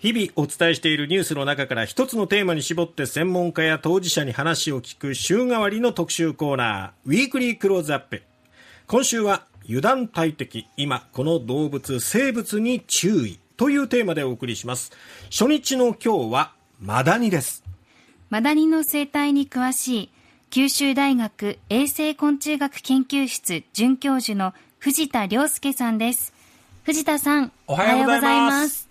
日々お伝えしているニュースの中から一つのテーマに絞って専門家や当事者に話を聞く週替わりの特集コーナー、ウィークリークローズアップ。今週は油断大敵、今この動物、生物に注意というテーマでお送りします。初日の今日はマダニです。マダニの生態に詳しい九州大学衛生昆虫学研究室准教授の藤田亮介さんです。藤田さん、おはようございます。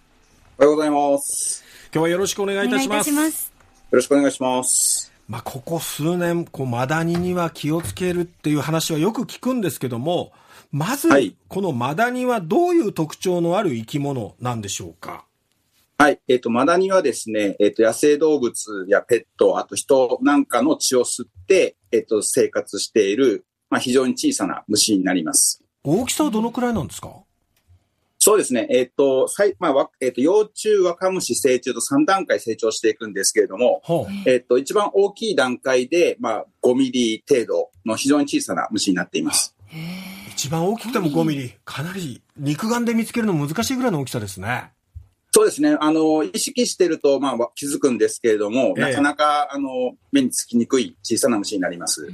おはようございます。今日はよろしくお願いいたします。ますよろしくお願いします。まあ、ここ数年、こう、マダニには気をつけるっていう話はよく聞くんですけども、まず、はい、このマダニはどういう特徴のある生き物なんでしょうかはい。えっ、ー、と、マダニはですね、えっ、ー、と、野生動物やペット、あと人なんかの血を吸って、えっ、ー、と、生活している、まあ、非常に小さな虫になります。大きさはどのくらいなんですかそうですね。えっ、ー、と、まあ、えっ、ー、と、幼虫、若虫、成虫と3段階成長していくんですけれども、えっ、ー、と、一番大きい段階で、まあ、5ミリ程度の非常に小さな虫になっています。一番大きくても5ミリ。かなり肉眼で見つけるの難しいぐらいの大きさですね。そうですね。あの、意識してると、まあ、気づくんですけれども、えなかなか、あの、目につきにくい小さな虫になります。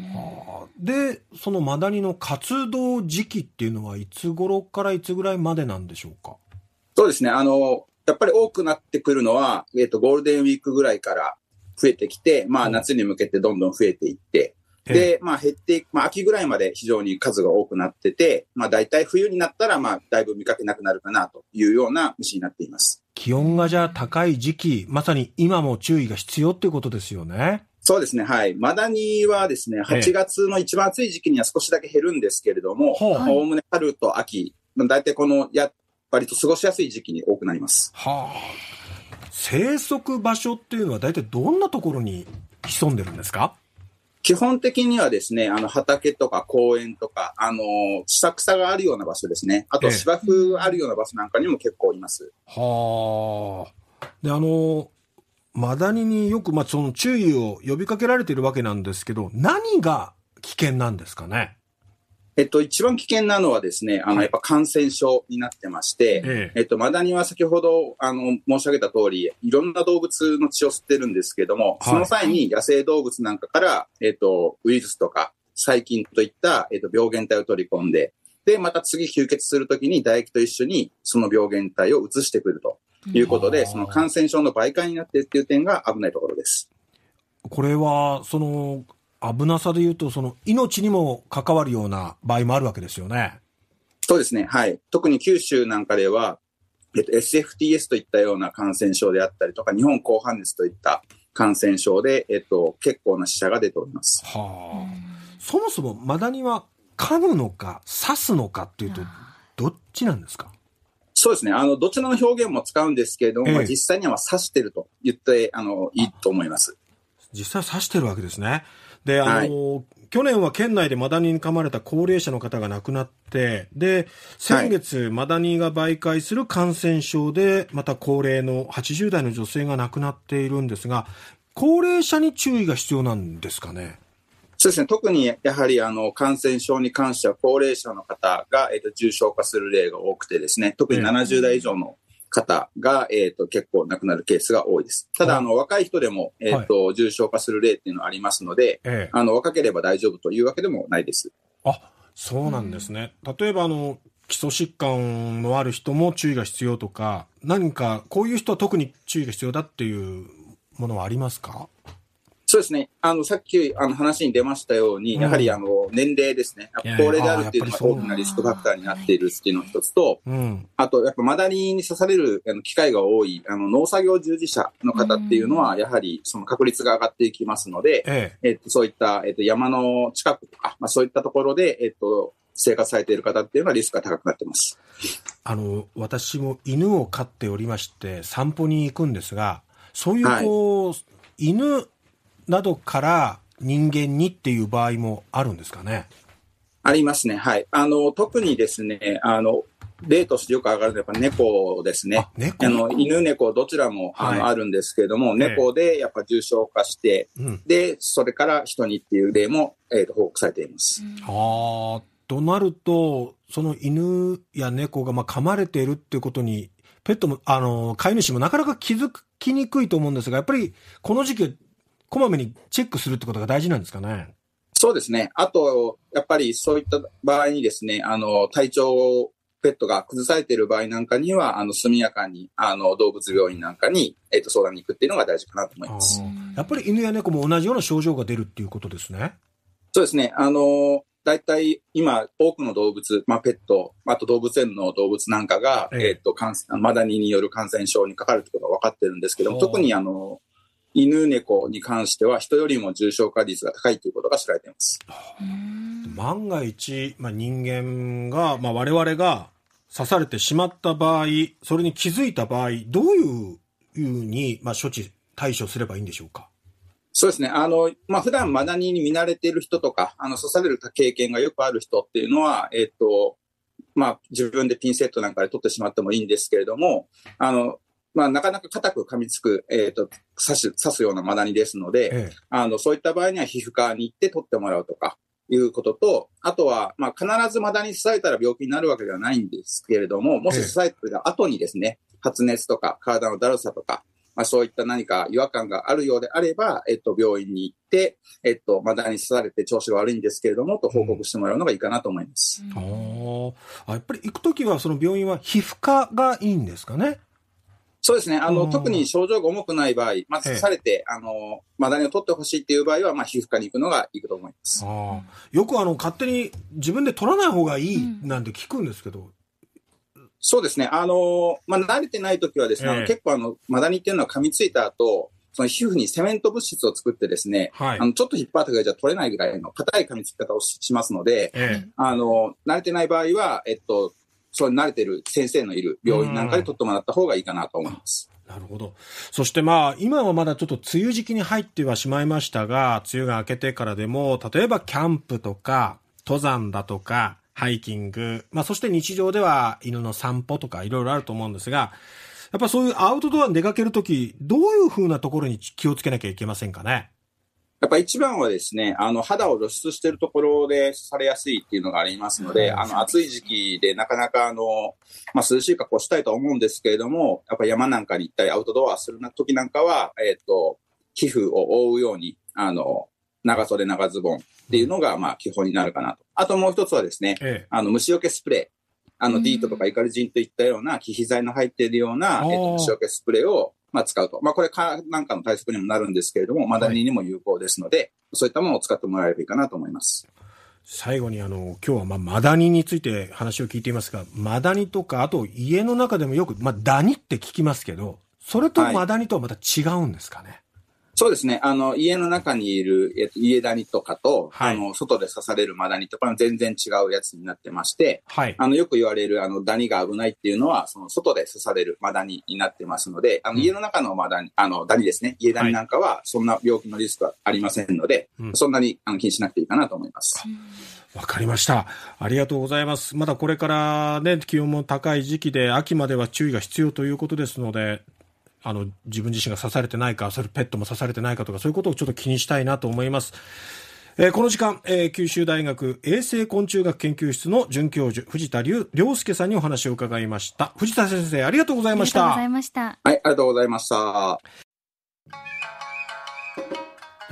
で、そのマダニの活動時期っていうのは、いつ頃からいつぐらいまでなんでしょうかそうですね。あの、やっぱり多くなってくるのは、えっ、ー、と、ゴールデンウィークぐらいから増えてきて、まあ、夏に向けてどんどん増えていって、で、まあ、減ってまあ、秋ぐらいまで非常に数が多くなってて、まあ、大体冬になったら、まあ、だいぶ見かけなくなるかなというような虫になっています。気温がじゃあ高い時期、まさに今も注意が必要っていうことですよね。そうですね、はい。マダニはですね、8月の一番暑い時期には少しだけ減るんですけれども、おおむね春と秋、大体このやっぱりと過ごしやすい時期に多くなります。はあ。生息場所っていうのは大体どんなところに潜んでるんですか基本的にはですね、あの畑とか公園とか、あの、草草があるような場所ですね。あと芝生があるような場所なんかにも結構います。えはあ。で、あの、マダニによく、まあ、その注意を呼びかけられているわけなんですけど、何が危険なんですかねえっと、一番危険なのはですね、あの、やっぱ感染症になってまして、はい、えっと、マダニは先ほど、あの、申し上げた通り、いろんな動物の血を吸ってるんですけども、その際に野生動物なんかから、えっと、ウイルスとか細菌といった、えっと、病原体を取り込んで、で、また次吸血するときに唾液と一緒にその病原体を移してくるということで、その感染症の媒介になっているっていう点が危ないところです。これは、その、危なさで言うと、その命にも関わるような場合もあるわけですよね。そうですね、はい。特に九州なんかでは、えっと、SFTS といったような感染症であったりとか、日本広範熱といった感染症で、えっと、結構な死者が出ております。はあ、そもそもマダニは噛むのか、刺すのかっていうと、どっちなんですかそうですね。あの、どちらの表現も使うんですけれども、ええ、実際には刺してると言って、あの、いいと思います。実際刺してるわけですね。で、あのーはい、去年は県内でマダニに噛まれた高齢者の方が亡くなって、で、先月、はい、マダニが媒介する感染症で、また高齢の80代の女性が亡くなっているんですが、高齢者に注意が必要なんですかね。そうですね、特にやはりあの感染症に関しては、高齢者の方が、えー、と重症化する例が多くてですね、特に70代以上の方が、えっ、ー、と、結構亡くなるケースが多いです。ただ、あの、若い人でも、えっ、ー、と、はい、重症化する例っていうのはありますので、ええ、あの、若ければ大丈夫というわけでもないです。あ、そうなんですね。うん、例えば、あの、基礎疾患のある人も注意が必要とか、何か、こういう人は特に注意が必要だっていうものはありますかそうですね。あの、さっきあの話に出ましたように、うん、やはりあの、年齢ですね。高齢であるっていうのが大きなリスクファクターになっているっていうの一つと、うん、あと、やっぱマダニに刺される機会が多い、あの、農作業従事者の方っていうのは、やはりその確率が上がっていきますので、ええっと、そういった、えっと、山の近くとか、まあ、そういったところで、えっと、生活されている方っていうのはリスクが高くなってます。あの、私も犬を飼っておりまして、散歩に行くんですが、そういうこう、はい、犬などから人間にっていう場合もあるんですかねありますね。はい。あの、特にですね、あの、例としてよく上がるのは猫ですね。あの犬、猫、どちらも、はい、あるんですけれども、猫でやっぱ重症化して、うん、で、それから人にっていう例も、えーと、報告されています。あとなると、その犬や猫がまあ噛まれているっていうことに、ペットも、あの、飼い主もなかなか気づきにくいと思うんですが、やっぱりこの時期こまめにチェックするってことが大事なんですかね。そうですね。あと、やっぱりそういった場合にですね、あの、体調ペットが崩されている場合なんかには、あの、速やかに、あの、動物病院なんかに、えっ、ー、と、相談に行くっていうのが大事かなと思います。やっぱり犬や猫も同じような症状が出るっていうことですね。そうですね。あの、大体今、多くの動物、まあ、ペット、あと動物園の動物なんかが、えー、っと、感染、マダニによる感染症にかかるってことが分かってるんですけど特にあの、犬猫に関しては人よりも重症化率が高いということが知られています。万が一、まあ、人間が、まあ、我々が刺されてしまった場合、それに気づいた場合、どういうふうに、まあ、処置、対処すればいいんでしょうかそうですね。あの、まあ、普段マダニに見慣れている人とか、あの、刺される経験がよくある人っていうのは、えっと、まあ、自分でピンセットなんかで取ってしまってもいいんですけれども、あの、まあ、なかなか硬く噛みつく、えっ、ー、と、刺す、刺すようなマダニですので、ええ、あの、そういった場合には皮膚科に行って取ってもらうとか、いうことと、あとは、まあ、必ずマダニ刺されたら病気になるわけではないんですけれども、もし刺された後にですね、え、発熱とか、体のだるさとか、まあ、そういった何か違和感があるようであれば、えっと、病院に行って、えっと、マダニ刺されて調子が悪いんですけれども、と報告してもらうのがいいかなと思います。うん、ああ、やっぱり行くときは、その病院は皮膚科がいいんですかね。そうですね。あの、特に症状が重くない場合、まず刺されて、あの、マダニを取ってほしいっていう場合は、まあ、皮膚科に行くのがいいと思います。よくあの、勝手に自分で取らない方がいいなんて聞くんですけど、うん、そうですね。あの、まあ、慣れてない時はですね、えー、結構あの、マダニっていうのは噛みついた後、その皮膚にセメント物質を作ってですね、はい、あのちょっと引っ張ったぐらいじゃ取れないぐらいの硬い噛みつき方をしますので、えあの慣れてない場合は、えっと、それ慣れてる先生のいる病院なんかで取ってもらった方がいいかなと思います。なるほど。そしてまあ、今はまだちょっと梅雨時期に入ってはしまいましたが、梅雨が明けてからでも、例えばキャンプとか、登山だとか、ハイキング、まあそして日常では犬の散歩とかいろいろあると思うんですが、やっぱそういうアウトドアに出かけるとき、どういうふうなところに気をつけなきゃいけませんかねやっぱ一番はですね、あの、肌を露出しているところでされやすいっていうのがありますので、あの、暑い時期でなかなかあの、まあ、涼しい格好したいと思うんですけれども、やっぱ山なんかに行ったりアウトドアする時なんかは、えっ、ー、と、皮膚を覆うように、あの、長袖長ズボンっていうのが、まあ、基本になるかなと。あともう一つはですね、あの、虫除けスプレー。あの、ディートとかイカルジンといったような、気皮剤の入っているような、えっ、と、虫除けスプレーをまあ、使うと。まあ、これか、なんかの対策にもなるんですけれども、マダニにも有効ですので、はい、そういったものを使ってもらえればいいかなと思います。最後にあの、今日はまあ、マダニについて話を聞いていますが、マダニとか、あと家の中でもよく、まあ、ダニって聞きますけど、それとマダニとはまた違うんですかね、はいそうですね。あの、家の中にいる、えっと、家ダニとかと、はい、あの、外で刺されるマダニとか全然違うやつになってまして、はい。あの、よく言われる、あの、ダニが危ないっていうのは、その、外で刺されるマダニになってますので、あの、家の中のマダニ、あの、ダニですね。家ダニなんかは、そんな病気のリスクはありませんので、はい、そんなにあの気にしなくていいかなと思います。わかりました。ありがとうございます。まだこれからね、気温も高い時期で、秋までは注意が必要ということですので、あの、自分自身が刺されてないか、それペットも刺されてないかとか、そういうことをちょっと気にしたいなと思います。えー、この時間、えー、九州大学衛生昆虫学研究室の准教授、藤田龍良介さんにお話を伺いました。藤田先生、ありがとうございました。ありがとうございました。はい、ありがとうございました。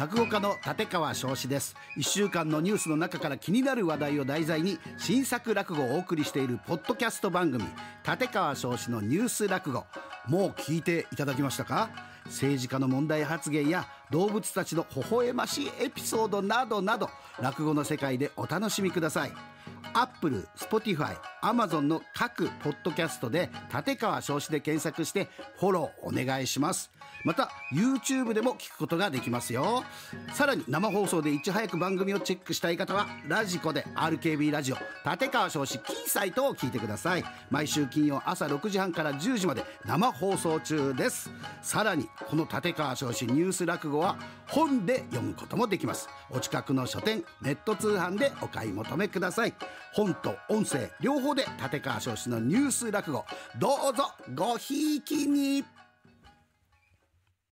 落語家の立川翔志です1週間のニュースの中から気になる話題を題材に新作落語をお送りしているポッドキャスト番組立川翔志のニュース落語もう聞いていただきましたか政治家の問題発言や動物たちの微笑ましいエピソードなどなど落語の世界でお楽しみくださいアップル、スポティファイ、アマゾンの各ポッドキャストで立川少子で検索してフォローお願いします。また YouTube でも聞くことができますよ。さらに生放送でいち早く番組をチェックしたい方はラジコで RKB ラジオ立川少子キーサイトを聞いてください。毎週金曜朝6時半から10時まで生放送中です。さらにこの立川少子ニュース落語は本で読むこともできます。お近くの書店、ネット通販でお買い求めください。本と音声両方で立川少子のニュース落語どうぞごひいきに